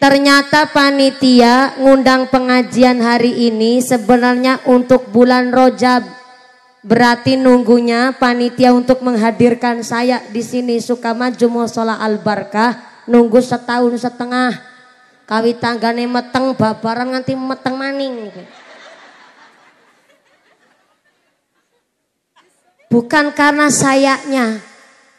Ternyata panitia ngundang pengajian hari ini sebenarnya untuk bulan Rojab. Berarti nunggunya panitia untuk menghadirkan saya di sini suka maju Musola Al Barkah nunggu setahun setengah. Kawi tanggane meteng babaran nganti meteng maning. Bukan karena sayaknya,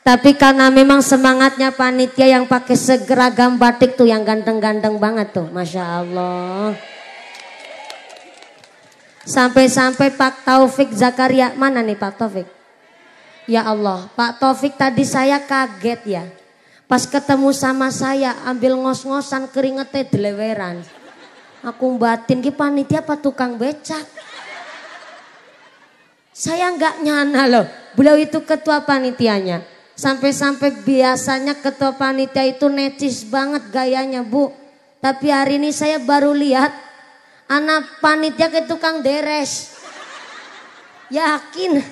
tapi karena memang semangatnya panitia yang pakai segeragam batik tuh yang ganteng-ganteng banget tuh. Masya Allah. Sampai-sampai Pak Taufik Zakaria. Mana nih Pak Taufik? Ya Allah, Pak Taufik tadi saya kaget ya. Pas ketemu sama saya ambil ngos-ngosan keringetnya deleweran. Aku batin ki panitia apa tukang becak. Saya nggak nyana loh. Beliau itu ketua panitianya. Sampai-sampai biasanya ketua panitia itu necis banget gayanya bu. Tapi hari ini saya baru lihat anak panitia ke tukang deres. Yakin.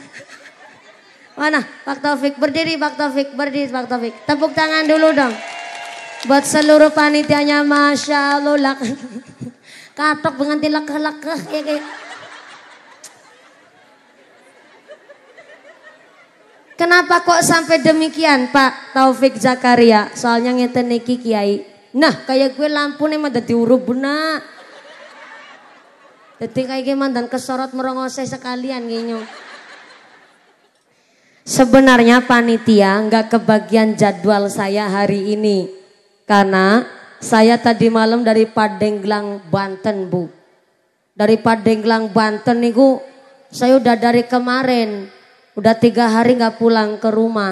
Mana Pak Taufik berdiri Pak Taufik berdiri Pak Taufik. Tepuk tangan dulu dong. Buat seluruh panitianya Masya Allah. Katok pengantin lekeh-lekeh ya kayak. Kenapa kok sampai demikian Pak Taufik Zakaria? Soalnya ngeten niki Kiai. Nah, kayak gue lampu nih mah dadi urup benak. Dadi kayak gimana dan kesorot merongose sekalian nginyo. Sebenarnya panitia nggak kebagian jadwal saya hari ini. Karena saya tadi malam dari Padenglang Banten, Bu. Dari Padenglang Banten niku saya udah dari kemarin Udah tiga hari gak pulang ke rumah.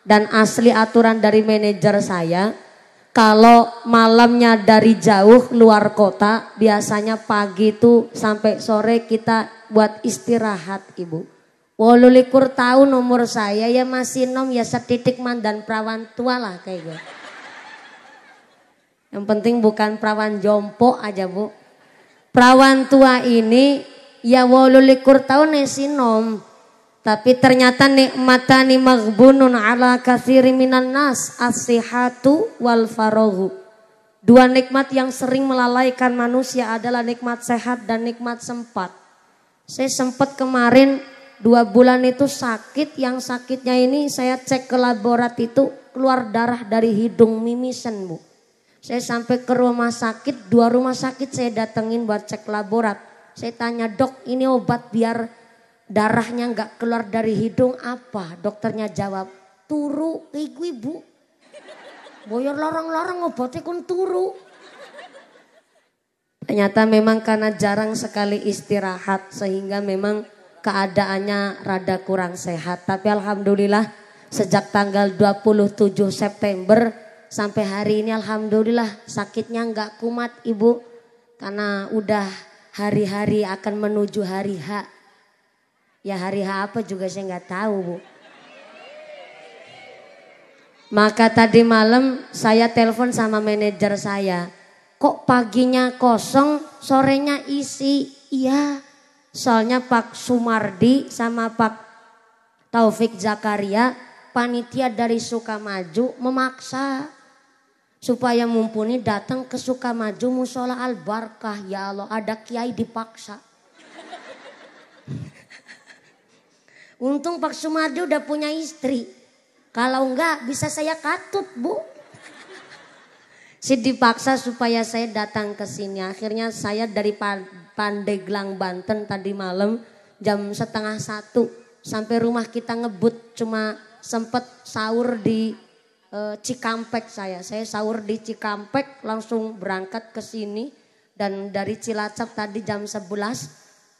Dan asli aturan dari manajer saya, kalau malamnya dari jauh luar kota, biasanya pagi itu sampai sore kita buat istirahat ibu. Walulikur tahu nomor saya ya masih nom ya setitik mandan perawan tua lah kayak gitu Yang penting bukan perawan jompo aja bu. Perawan tua ini ya walulikur tahu nom tapi ternyata nikmatani maghbunun ala kathiri minan nas asihatu wal farohu. Dua nikmat yang sering melalaikan manusia adalah nikmat sehat dan nikmat sempat. Saya sempat kemarin dua bulan itu sakit, yang sakitnya ini saya cek ke laborat itu keluar darah dari hidung mimisen bu. Saya sampai ke rumah sakit, dua rumah sakit saya datengin buat cek laborat. Saya tanya dok ini obat biar darahnya nggak keluar dari hidung apa? Dokternya jawab, turu iku ibu. Boyor lorong-lorong obatnya kun turu. Ternyata memang karena jarang sekali istirahat sehingga memang keadaannya rada kurang sehat. Tapi alhamdulillah sejak tanggal 27 September sampai hari ini alhamdulillah sakitnya nggak kumat ibu karena udah hari-hari akan menuju hari hak. Ya hari apa juga saya nggak tahu bu. Maka tadi malam saya telepon sama manajer saya. Kok paginya kosong, sorenya isi. Iya, soalnya Pak Sumardi sama Pak Taufik Zakaria, panitia dari Sukamaju memaksa supaya mumpuni datang ke Sukamaju musola al-barkah. Ya Allah, ada kiai dipaksa. Untung Pak Sumardi udah punya istri. Kalau enggak bisa saya katut bu. Si dipaksa supaya saya datang ke sini. Akhirnya saya dari Pandeglang Banten tadi malam jam setengah satu sampai rumah kita ngebut cuma sempet sahur di e, Cikampek saya. Saya sahur di Cikampek langsung berangkat ke sini dan dari Cilacap tadi jam sebelas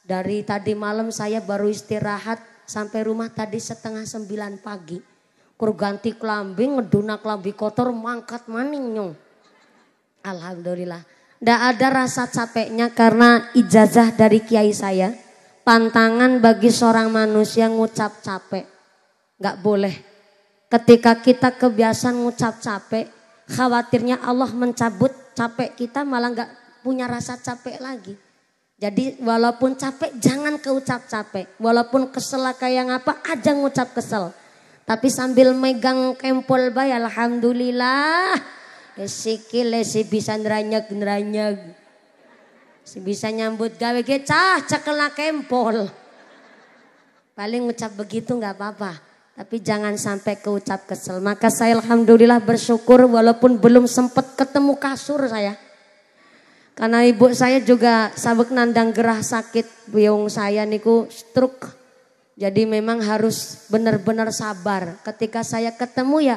dari tadi malam saya baru istirahat sampai rumah tadi setengah sembilan pagi. Kur ganti kelambi, ngeduna kelambi kotor, mangkat maning nyong. Alhamdulillah. Tidak ada rasa capeknya karena ijazah dari kiai saya. Pantangan bagi seorang manusia ngucap capek. nggak boleh. Ketika kita kebiasaan ngucap capek, khawatirnya Allah mencabut capek kita malah nggak punya rasa capek lagi. Jadi walaupun capek jangan keucap capek. Walaupun kesel kayak apa aja ngucap kesel. Tapi sambil megang kempol bay alhamdulillah. Lesiki lesi bisa neranyag neranyag. Si bisa nyambut gawe ge cah cekela kempol. Paling ngucap begitu nggak apa-apa. Tapi jangan sampai keucap kesel. Maka saya alhamdulillah bersyukur walaupun belum sempat ketemu kasur saya. Karena ibu saya juga sabek nandang gerah sakit, biung saya niku stroke. Jadi memang harus benar-benar sabar. Ketika saya ketemu ya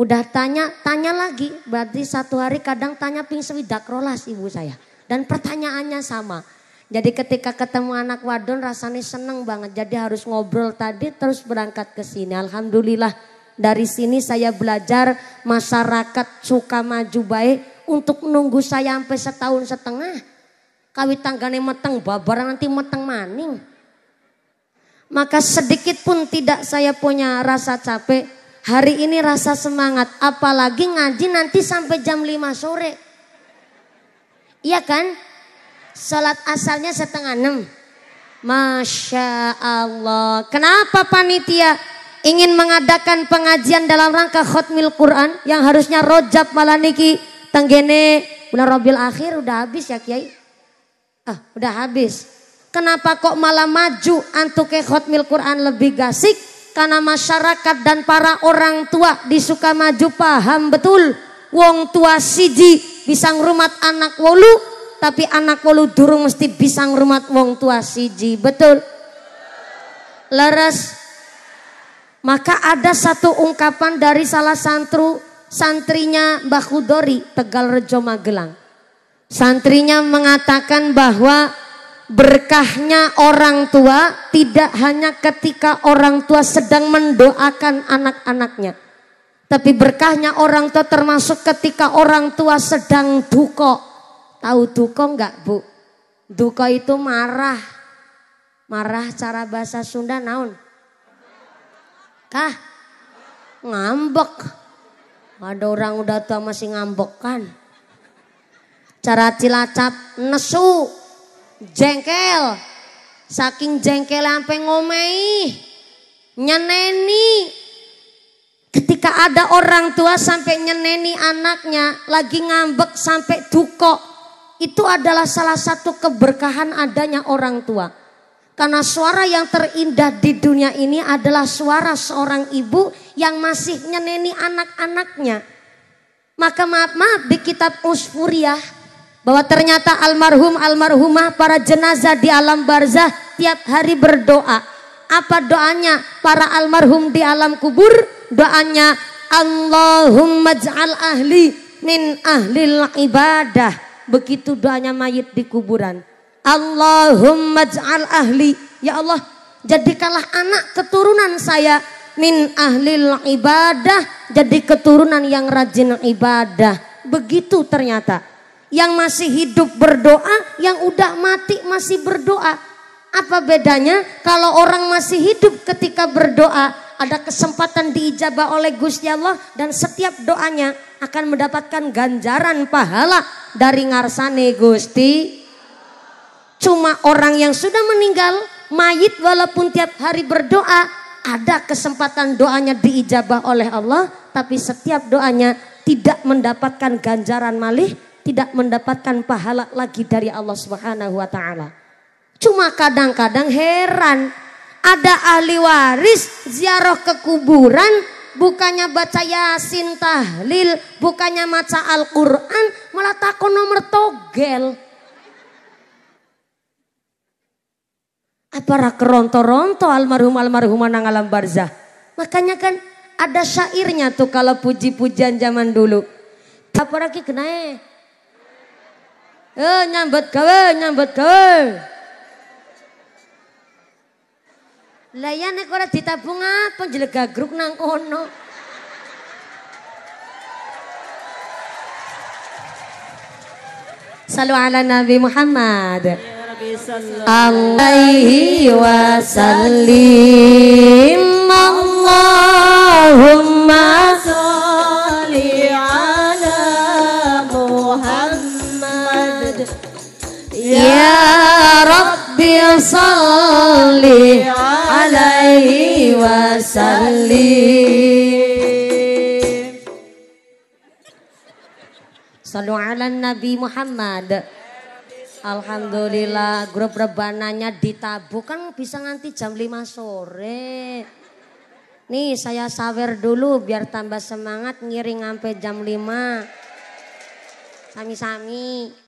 udah tanya, tanya lagi. Berarti satu hari kadang tanya ping sewidak rolas ibu saya. Dan pertanyaannya sama. Jadi ketika ketemu anak wadon rasanya seneng banget. Jadi harus ngobrol tadi terus berangkat ke sini. Alhamdulillah dari sini saya belajar masyarakat suka maju baik untuk nunggu saya sampai setahun setengah. Kawit tanggane meteng babar nanti meteng maning. Maka sedikit pun tidak saya punya rasa capek. Hari ini rasa semangat. Apalagi ngaji nanti sampai jam 5 sore. Iya kan? Salat asalnya setengah enam. Masya Allah. Kenapa panitia ingin mengadakan pengajian dalam rangka khutmil Quran yang harusnya rojab malah niki Tenggene bulan Rabiul akhir udah habis ya Kiai? Ah, udah habis. Kenapa kok malah maju antuke khotmil Quran lebih gasik? Karena masyarakat dan para orang tua disuka maju paham betul. Wong tua siji bisa ngrumat anak wolu, tapi anak wolu durung mesti bisa ngrumat wong tua siji. Betul. Leres. Maka ada satu ungkapan dari salah santru santrinya Mbah Kudori Tegal Rejo Magelang. Santrinya mengatakan bahwa berkahnya orang tua tidak hanya ketika orang tua sedang mendoakan anak-anaknya. Tapi berkahnya orang tua termasuk ketika orang tua sedang duko. Tahu duko enggak bu? Duko itu marah. Marah cara bahasa Sunda naon? Kah? Ngambek ada orang udah tua masih ngambek kan. Cara cilacap nesu, jengkel. Saking jengkel sampai ngomei, nyeneni. Ketika ada orang tua sampai nyeneni anaknya, lagi ngambek sampai dukok, Itu adalah salah satu keberkahan adanya orang tua. Karena suara yang terindah di dunia ini adalah suara seorang ibu yang masih nyeneni anak-anaknya. Maka maaf-maaf di kitab Usfuriyah bahwa ternyata almarhum almarhumah para jenazah di alam barzah tiap hari berdoa. Apa doanya para almarhum di alam kubur? Doanya Allahumma ja'al ahli min ahlil ibadah. Begitu doanya mayit di kuburan. Allahumma ja'al ahli. Ya Allah, jadikanlah anak keturunan saya min ahlil ibadah. Jadi keturunan yang rajin ibadah. Begitu ternyata. Yang masih hidup berdoa, yang udah mati masih berdoa. Apa bedanya kalau orang masih hidup ketika berdoa ada kesempatan diijabah oleh Gusti Allah dan setiap doanya akan mendapatkan ganjaran pahala dari ngarsane Gusti Cuma orang yang sudah meninggal, mayit walaupun tiap hari berdoa, ada kesempatan doanya diijabah oleh Allah, tapi setiap doanya tidak mendapatkan ganjaran malih, tidak mendapatkan pahala lagi dari Allah Subhanahu wa taala. Cuma kadang-kadang heran, ada ahli waris ziarah ke kuburan bukannya baca yasin tahlil, bukannya maca Al-Qur'an, malah takon nomor togel. para keronto-ronto almarhum almarhum nang alam barzah. Makanya kan ada syairnya tuh kalau puji-pujian zaman dulu. Apa lagi kena eh? Eh nyambut gawe, nyambut gawe. Layan nek ditabung apa jelegagruk nang ono. Salu ala Nabi Muhammad. Yeah alaihi wasallim Allahumma salli ala Muhammad ya Rabbi salli alaihi wasallim Sallu ala Nabi Muhammad Alhamdulillah grup rebanannya ditabuh kan bisa nganti jam 5 sore. Nih saya sawer dulu biar tambah semangat ngiring sampai jam 5. Sami-sami.